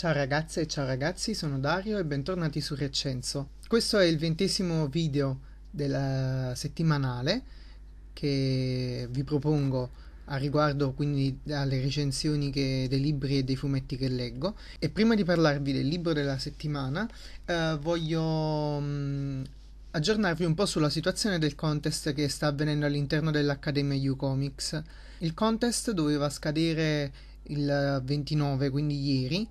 Ciao ragazze e ciao ragazzi, sono Dario e bentornati su Recenso. Questo è il ventesimo video della settimanale che vi propongo a riguardo quindi alle recensioni che, dei libri e dei fumetti che leggo. E prima di parlarvi del libro della settimana eh, voglio mh, mm, aggiornarvi un po' sulla situazione del contest che sta avvenendo all'interno dell'Accademia YouComics. Il contest doveva scadere il 29, quindi ieri,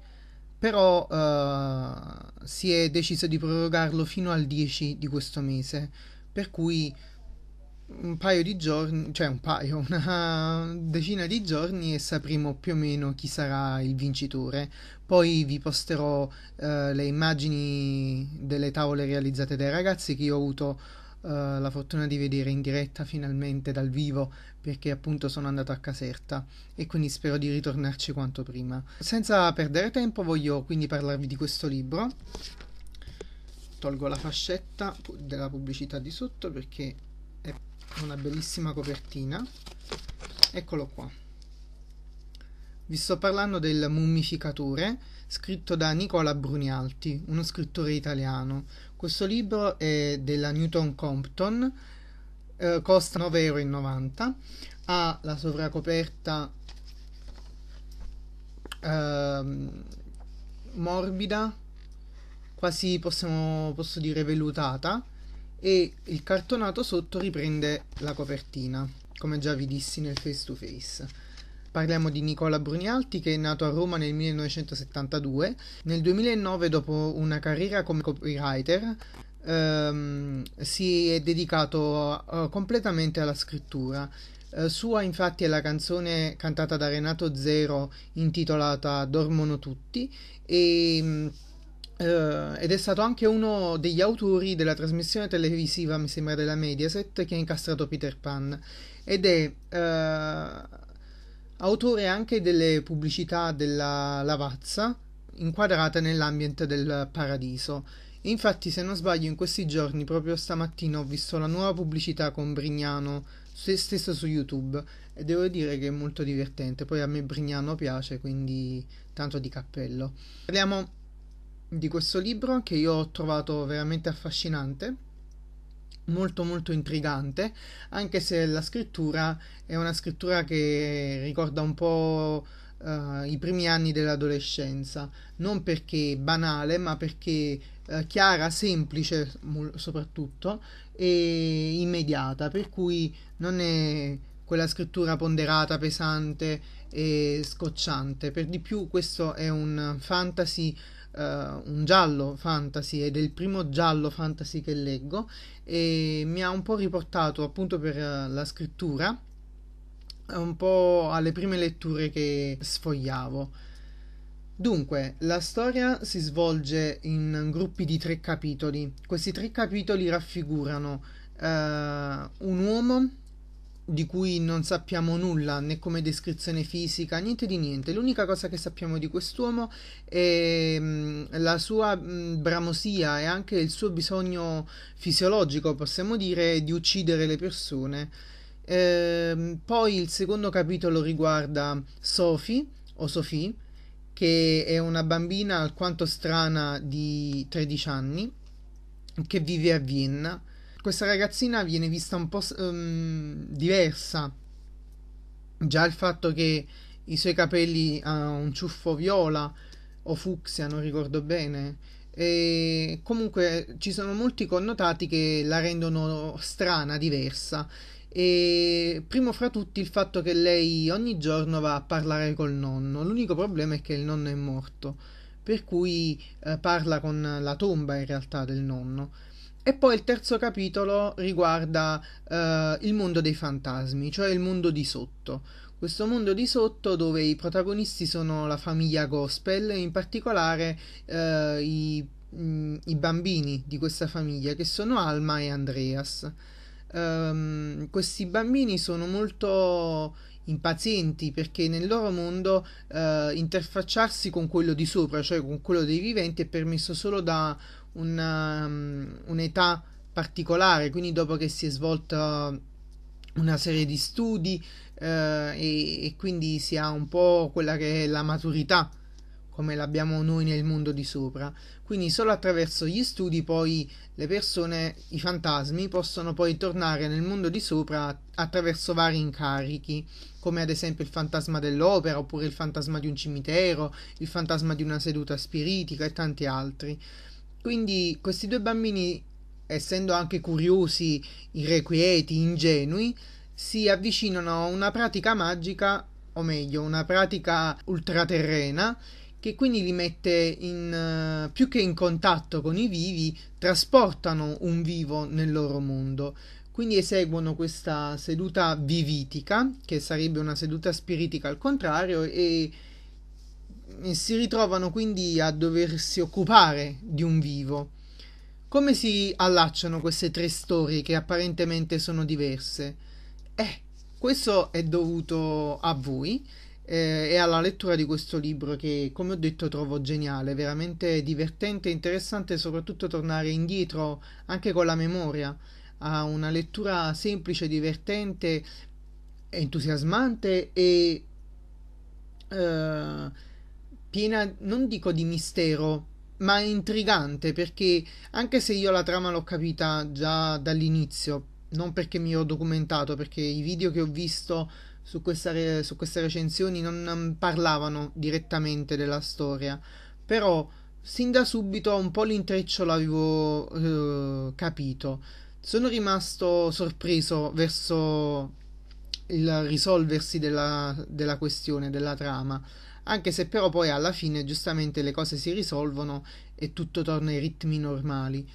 però uh, si è deciso di prorogarlo fino al 10 di questo mese, per cui un paio di giorni, cioè un paio, una decina di giorni e sapremo più o meno chi sarà il vincitore. Poi vi posterò uh, le immagini delle tavole realizzate dai ragazzi che io ho avuto eh, la fortuna di vedere in diretta finalmente dal vivo perché appunto sono andato a Caserta e quindi spero di ritornarci quanto prima. Senza perdere tempo voglio quindi parlarvi di questo libro. Tolgo la fascetta della pubblicità di sotto perché è una bellissima copertina. Eccolo qua. Vi sto parlando del mummificatore scritto da Nicola Brunialti, uno scrittore italiano. Questo libro è della Newton Compton, eh, costa 9,90 euro, ha la sovracoperta eh, morbida, quasi possiamo, posso dire vellutata, e il cartonato sotto riprende la copertina, come già vi dissi nel face to face. Parliamo di Nicola Brunialti che è nato a Roma nel 1972. Nel 2009, dopo una carriera come copywriter, ehm, si è dedicato a, eh, completamente alla scrittura. Eh, sua infatti è la canzone cantata da Renato Zero intitolata Dormono tutti e, mm, eh, ed è stato anche uno degli autori della trasmissione televisiva, mi sembra, della Mediaset che ha incastrato Peter Pan ed è eh, autore anche delle pubblicità della Lavazza, inquadrata nell'ambiente del paradiso. Infatti, se non sbaglio, in questi giorni, proprio stamattina, ho visto la nuova pubblicità con Brignano, stessa su YouTube, e devo dire che è molto divertente. Poi a me Brignano piace, quindi tanto di cappello. Parliamo di questo libro che io ho trovato veramente affascinante molto molto intrigante, anche se la scrittura è una scrittura che ricorda un po' uh, i primi anni dell'adolescenza, non perché banale, ma perché uh, chiara, semplice soprattutto e immediata, per cui non è quella scrittura ponderata, pesante e scocciante. Per di più questo è un fantasy, uh, un giallo fantasy ed è il primo giallo fantasy che leggo e mi ha un po' riportato appunto per eh, la scrittura un po' alle prime letture che sfogliavo. Dunque, la storia si svolge in gruppi di tre capitoli. Questi tre capitoli raffigurano uh, un uomo di cui non sappiamo nulla, né come descrizione fisica, niente di niente. L'unica cosa che sappiamo di quest'uomo è mm, la sua mm, bramosia e anche il suo bisogno fisiologico, possiamo dire, di uccidere le persone. Ehm, poi il secondo capitolo riguarda Sophie o Sophie, che è una bambina alquanto strana di 13 anni che vive a Vienna questa ragazzina viene vista un po' um, diversa. Già il fatto che i suoi capelli hanno un ciuffo viola o fucsia, non ricordo bene. E comunque eh, ci sono molti connotati che la rendono strana, diversa. E primo fra tutti il fatto che lei ogni giorno va a parlare col nonno. L'unico problema è che il nonno è morto, per cui eh, parla con la tomba in realtà del nonno. E poi il terzo capitolo riguarda eh, il mondo dei fantasmi, cioè il mondo di sotto. Questo mondo di sotto dove i protagonisti sono la famiglia gospel, in particolare eh, i, mh, mm, i, bambini di questa famiglia, che sono Alma e Andreas. Um, questi bambini sono molto impazienti perché nel loro mondo eh, interfacciarsi con quello di sopra, cioè con quello dei viventi, è permesso solo da una, um, un'età particolare, quindi dopo che si è svolta una serie di studi eh, e, e, quindi si ha un po' quella che è la maturità come l'abbiamo noi nel mondo di sopra. Quindi solo attraverso gli studi poi le persone, i fantasmi, possono poi tornare nel mondo di sopra attraverso vari incarichi, come ad esempio il fantasma dell'opera, oppure il fantasma di un cimitero, il fantasma di una seduta spiritica e tanti altri. Quindi questi due bambini, essendo anche curiosi, irrequieti, ingenui, si avvicinano a una pratica magica, o meglio, una pratica ultraterrena, che quindi li mette in, eh, più che in contatto con i vivi, trasportano un vivo nel loro mondo. Quindi eseguono questa seduta vivitica, che sarebbe una seduta spiritica al contrario, e si ritrovano quindi a doversi occupare di un vivo. Come si allacciano queste tre storie che apparentemente sono diverse? Eh, questo è dovuto a voi eh, e alla lettura di questo libro che, come ho detto, trovo geniale, veramente divertente e interessante, soprattutto tornare indietro anche con la memoria a una lettura semplice, divertente, entusiasmante e... Eh, piena, non dico di mistero, ma intrigante perché anche se io la trama l'ho capita già dall'inizio, non perché mi ho documentato, perché i video che ho visto su, re, su queste recensioni non parlavano direttamente della storia, però sin da subito un po' l'intreccio l'avevo eh, capito. Sono rimasto sorpreso verso il risolversi della, della questione, della trama anche se però poi alla fine giustamente le cose si risolvono e tutto torna ai ritmi normali.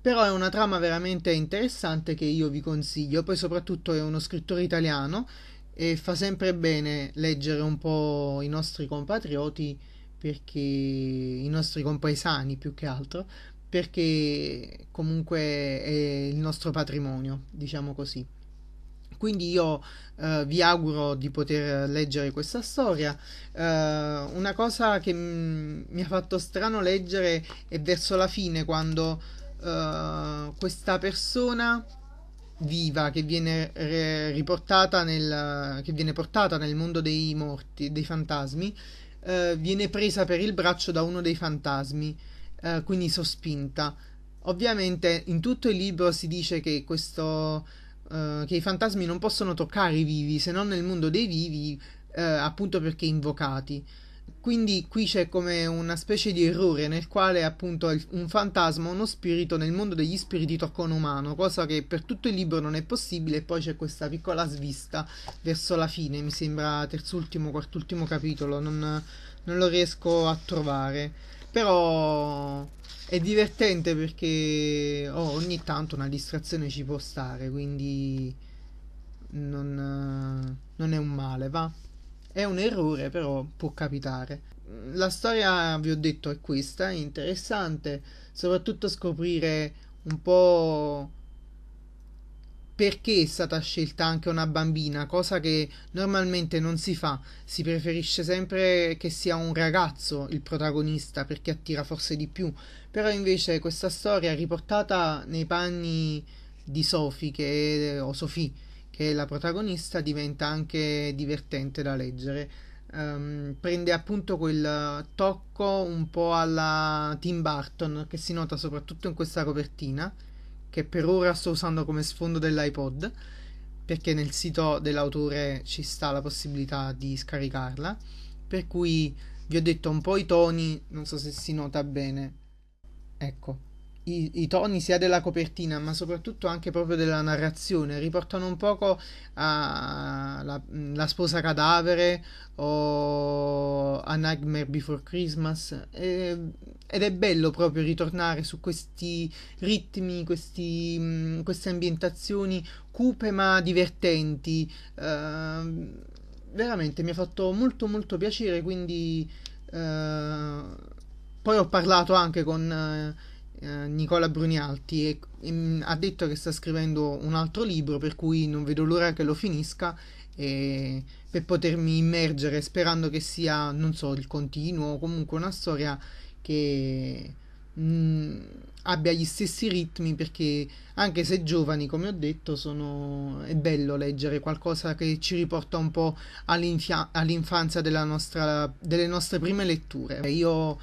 Però è una trama veramente interessante che io vi consiglio, poi soprattutto è uno scrittore italiano e fa sempre bene leggere un po' i nostri compatrioti perché i nostri compaesani più che altro, perché comunque è il nostro patrimonio, diciamo così. Quindi io eh, vi auguro di poter leggere questa storia. Eh, una cosa che m- mm, mi ha fatto strano leggere è verso la fine quando eh, questa persona viva che viene re- riportata nel che viene portata nel mondo dei morti, dei fantasmi, eh, viene presa per il braccio da uno dei fantasmi, eh, quindi sospinta. Ovviamente in tutto il libro si dice che questo uh, che i fantasmi non possono toccare i vivi se non nel mondo dei vivi, uh, appunto perché invocati. Quindi qui c'è come una specie di errore nel quale appunto un fantasma, uno spirito nel mondo degli spiriti tocca un umano, cosa che per tutto il libro non è possibile e poi c'è questa piccola svista verso la fine, mi sembra terzultimo, quartultimo capitolo, non, non lo riesco a trovare. Però è divertente perché oh, ogni tanto una distrazione ci può stare, quindi non, non, è un male, va? È un errore, però può capitare. La storia, vi ho detto, è questa, è interessante, soprattutto scoprire un po' perché è stata scelta anche una bambina, cosa che normalmente non si fa, si preferisce sempre che sia un ragazzo il protagonista perché attira forse di più, però invece questa storia riportata nei panni di Sophie che, o Sophie che è la protagonista diventa anche divertente da leggere. Um, prende appunto quel tocco un po' alla Tim Burton che si nota soprattutto in questa copertina che per ora sto usando come sfondo dell'iPod perché nel sito dell'autore ci sta la possibilità di scaricarla per cui vi ho detto un po' i toni non so se si nota bene ecco i, i, toni sia della copertina ma soprattutto anche proprio della narrazione riportano un poco a la, la sposa cadavere o a Nightmare Before Christmas e, ed è bello proprio ritornare su questi ritmi, questi, mh, queste ambientazioni cupe ma divertenti uh, veramente mi ha fatto molto molto piacere quindi uh, poi ho parlato anche con uh, eh, Nicola Brunialti e, e, mm, ha detto che sta scrivendo un altro libro per cui non vedo l'ora che lo finisca e, per potermi immergere sperando che sia, non so, il continuo o comunque una storia che mh, mm, abbia gli stessi ritmi perché anche se giovani come ho detto sono... è bello leggere qualcosa che ci riporta un po' all'infanzia della nostra... delle nostre prime letture io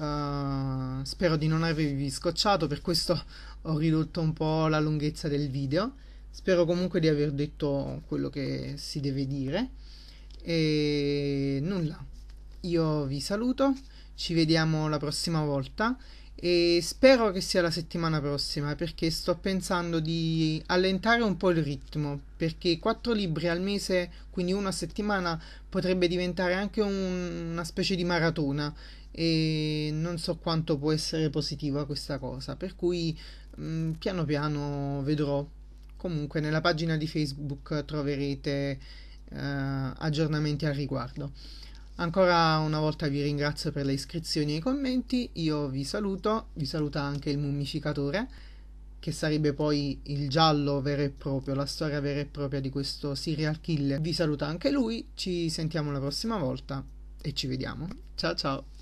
eh, spero di non avervi scocciato, per questo ho ridotto un po' la lunghezza del video. Spero comunque di aver detto quello che si deve dire. E nulla, io vi saluto, ci vediamo la prossima volta e spero che sia la settimana prossima perché sto pensando di allentare un po' il ritmo perché quattro libri al mese, quindi una settimana, potrebbe diventare anche un, una specie di maratona e non so quanto può essere positiva questa cosa, per cui mh, mm, piano piano vedrò. Comunque nella pagina di Facebook troverete eh, aggiornamenti al riguardo. Ancora una volta vi ringrazio per le iscrizioni e i commenti, io vi saluto, vi saluta anche il mummificatore, che sarebbe poi il giallo vero e proprio, la storia vera e propria di questo serial killer. Vi saluta anche lui, ci sentiamo la prossima volta e ci vediamo. Ciao ciao!